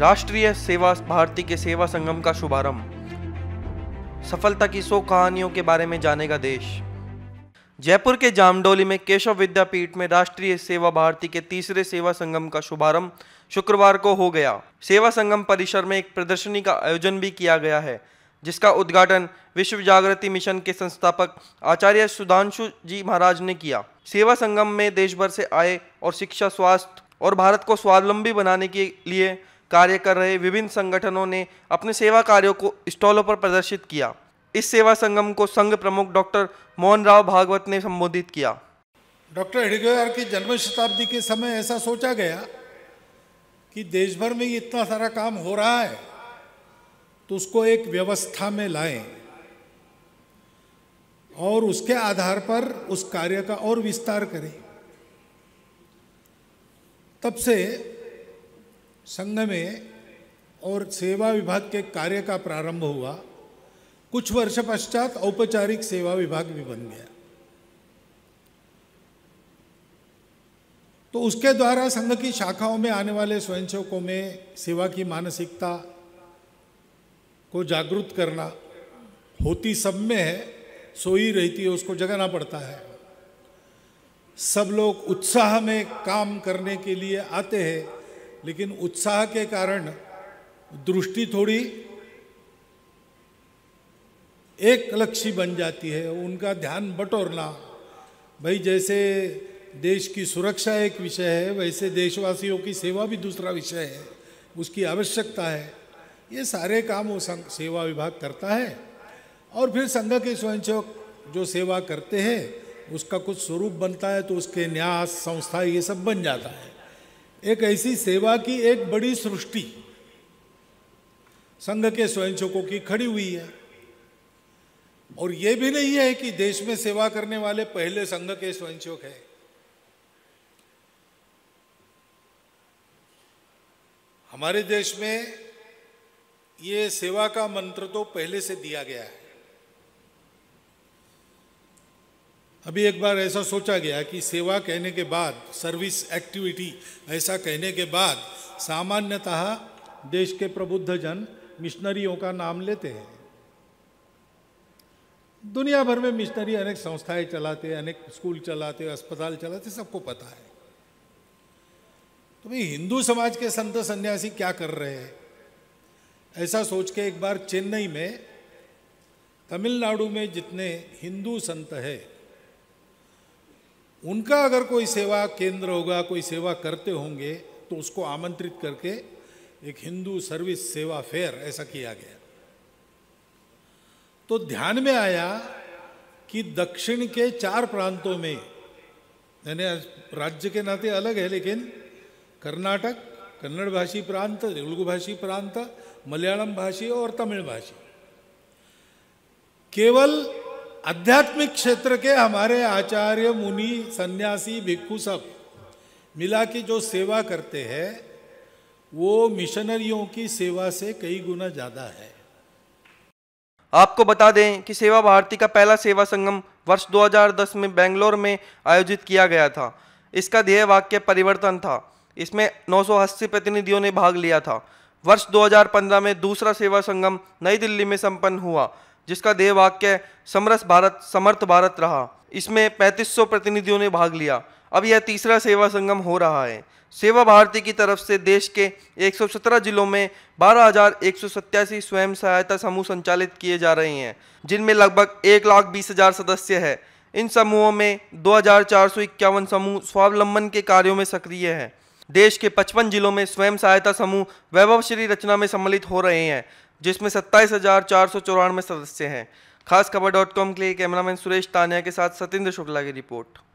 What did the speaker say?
राष्ट्रीय सेवा भारती के सेवा संगम का शुभारंभ सफलता की सौ कहानियों के बारे में जानेगा देश जयपुर के जामडोली में केशव विद्यापीठ में राष्ट्रीय सेवा भारती के तीसरे सेवा संगम का शुभारंभ शुक्रवार को हो गया सेवा संगम परिसर में एक प्रदर्शनी का आयोजन भी किया गया है जिसका उद्घाटन विश्व जागृति मिशन के संस्थापक आचार्य सुधांशु जी महाराज ने किया सेवा संगम में देश भर से आए और शिक्षा स्वास्थ्य और भारत को स्वावलंबी बनाने के लिए कार्य कर रहे विभिन्न संगठनों ने अपने सेवा कार्यों को स्टॉलों पर प्रदर्शित किया इस सेवा संगम को संघ प्रमुख डॉक्टर मोहन राव भागवत ने संबोधित किया डॉक्टर हेडगेवार की जन्म शताब्दी के समय ऐसा सोचा गया कि देश भर में इतना सारा काम हो रहा है तो उसको एक व्यवस्था में लाएं और उसके आधार पर उस कार्य का और विस्तार करें तब से संघ में और सेवा विभाग के कार्य का प्रारंभ हुआ कुछ वर्ष पश्चात औपचारिक सेवा विभाग भी बन गया तो उसके द्वारा संघ की शाखाओं में आने वाले स्वयंसेवकों में सेवा की मानसिकता को जागृत करना होती सब में है सोई रहती है उसको जगाना पड़ता है सब लोग उत्साह में काम करने के लिए आते हैं लेकिन उत्साह के कारण दृष्टि थोड़ी एक लक्ष्य बन जाती है उनका ध्यान बटोरना भाई जैसे देश की सुरक्षा एक विषय है वैसे देशवासियों की सेवा भी दूसरा विषय है उसकी आवश्यकता है ये सारे काम वो सेवा विभाग करता है और फिर संघ के स्वयंसेवक जो सेवा करते हैं उसका कुछ स्वरूप बनता है तो उसके न्यास संस्था ये सब बन जाता है एक ऐसी सेवा की एक बड़ी सृष्टि संघ के स्वयंसेवकों की खड़ी हुई है और ये भी नहीं है कि देश में सेवा करने वाले पहले संघ के स्वयंसेवक हैं हमारे देश में ये सेवा का मंत्र तो पहले से दिया गया है अभी एक बार ऐसा सोचा गया कि सेवा कहने के बाद सर्विस एक्टिविटी ऐसा कहने के बाद सामान्यतः देश के प्रबुद्ध जन मिशनरियों का नाम लेते हैं दुनिया भर में मिशनरी अनेक संस्थाएं चलाते अनेक स्कूल चलाते अस्पताल चलाते सबको पता है तो भाई हिंदू समाज के संत सन्यासी क्या कर रहे हैं ऐसा सोच के एक बार चेन्नई में तमिलनाडु में जितने हिंदू संत हैं उनका अगर कोई सेवा केंद्र होगा कोई सेवा करते होंगे तो उसको आमंत्रित करके एक हिंदू सर्विस सेवा फेयर ऐसा किया गया तो ध्यान में आया कि दक्षिण के चार प्रांतों में यानी राज्य के नाते अलग है लेकिन कर्नाटक कन्नड़ भाषी प्रांत तेलुगु भाषी प्रांत मलयालम भाषी और तमिल भाषी केवल आध्यात्मिक क्षेत्र के हमारे आचार्य मुनि सन्यासी भिक्खु सब मिला के जो सेवा करते हैं वो मिशनरियों की सेवा से कई गुना ज़्यादा है आपको बता दें कि सेवा भारती का पहला सेवा संगम वर्ष 2010 में बेंगलोर में आयोजित किया गया था इसका ध्येय वाक्य परिवर्तन था इसमें 980 प्रतिनिधियों ने भाग लिया था वर्ष 2015 में दूसरा सेवा संगम नई दिल्ली में संपन्न हुआ जिसका देह वाक्य समरस भारत समर्थ भारत रहा इसमें 3500 प्रतिनिधियों ने भाग लिया अब यह तीसरा सेवा संगम हो रहा है सेवा भारती की तरफ से देश के 117 जिलों में बारह स्वयं सहायता समूह संचालित किए जा रहे हैं जिनमें लगभग एक लाख बीस हजार सदस्य है इन समूहों में दो समूह स्वावलंबन के कार्यों में सक्रिय हैं देश के 55 जिलों में स्वयं सहायता समूह वैभवश्री रचना में सम्मिलित हो रहे हैं जिसमें सत्ताईस हज़ार चार सौ चौरानवे सदस्य हैं खास खबर डॉट कॉम के लिए कैमरामैन सुरेश तानिया के साथ सतेंद्र शुक्ला की रिपोर्ट